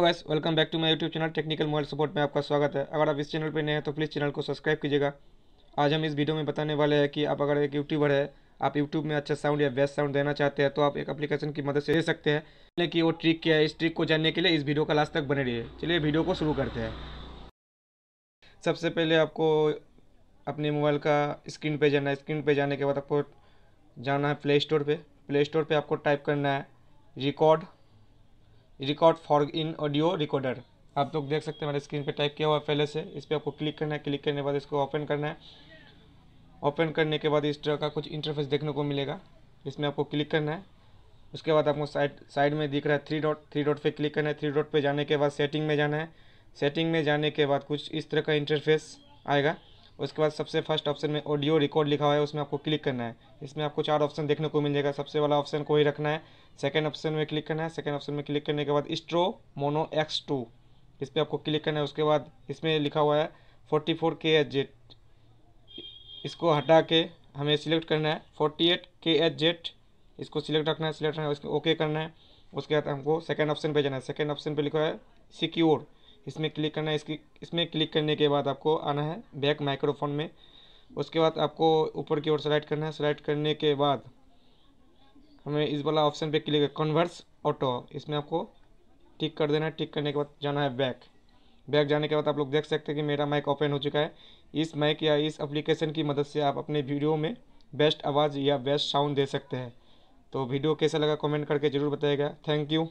तो welcome back to my YouTube channel technical mobile support में आपका स्वागत है अगर आप इस चैनल पर नए हैं तो प्लीज़ चैनल को सब्सक्राइब कीजिएगा आज हम इस वीडियो में बताने वाले हैं कि आप अगर एक यूट्यूबर है आप यूट्यूब में अच्छा साउंड या बेस्ट साउंड देना चाहते हैं तो आप एक अपलीकेशन की मदद से दे सकते हैं लेकिन वो ट्रिक क्या है इस ट्रिक को जानने के लिए इस वीडियो का लास्ट तक बने रहिए चलिए वीडियो को शुरू करते हैं सबसे पहले आपको अपने मोबाइल का स्क्रीन पर जाना है स्क्रीन पर जाने के बाद आपको जाना है प्ले स्टोर पर प्ले स्टोर पर आपको टाइप करना है record record for in audio recorder आप लोग देख सकते हैं मेरे स्क्रीन पे टाइप किया हुआ है पहले से इस पर आपको क्लिक करना है क्लिक करने के बाद इसको ओपन करना है ओपन करने के बाद इस तरह का कुछ इंटरफेस देखने को मिलेगा इसमें आपको क्लिक करना है उसके बाद आपको साइड साइड में दिख रहा है थ्री डॉट थ्री डॉट पे क्लिक करना है थ्री डॉट पे जाने के बाद सेटिंग में जाना है सेटिंग में जाने के बाद कुछ इस तरह का इंटरफेस आएगा उसके बाद सबसे फर्स्ट ऑप्शन में ऑडियो रिकॉर्ड लिखा हुआ है उसमें आपको क्लिक करना है इसमें आपको चार ऑप्शन देखने को मिल जाएगा सबसे वाला ऑप्शन को ही रखना है सेकेंड ऑप्शन में क्लिक करना है सेकेंड ऑप्शन में क्लिक करने के बाद स्ट्रो मोनो एक्स टू इस पर आपको क्लिक करना है उसके बाद इसमें लिखा हुआ है forty four K H Z इसको हटा के हमें सिलेक्ट करना है forty eight K H Z इसको सिलेक्ट रखना है सिलेक्ट रखना है उसको ओके करना है उसके बाद हमको सेकेंड ऑप्शन पे जाना है सेकेंड ऑप्शन पे लिखा है सिक्योर इसमें क्लिक करना है इसकी इसमें क्लिक करने के बाद आपको आना है बैक माइक्रोफोन में उसके बाद आपको ऊपर की ओर सेलेक्ट करना है सेलेक्ट करने के बाद हमें इस वाला ऑप्शन पे क्लिक है कन्वर्स ऑटो इसमें आपको टिक कर देना है टिक करने के बाद जाना है बैक बैक जाने के बाद आप लोग देख सकते हैं कि मेरा माइक ओपन हो चुका है इस माइक या इस अप्लीकेशन की मदद से आप अपने वीडियो में बेस्ट आवाज़ या बेस्ट साउंड दे सकते हैं तो वीडियो कैसा लगा कमेंट करके ज़रूर बताएगा थैंक यू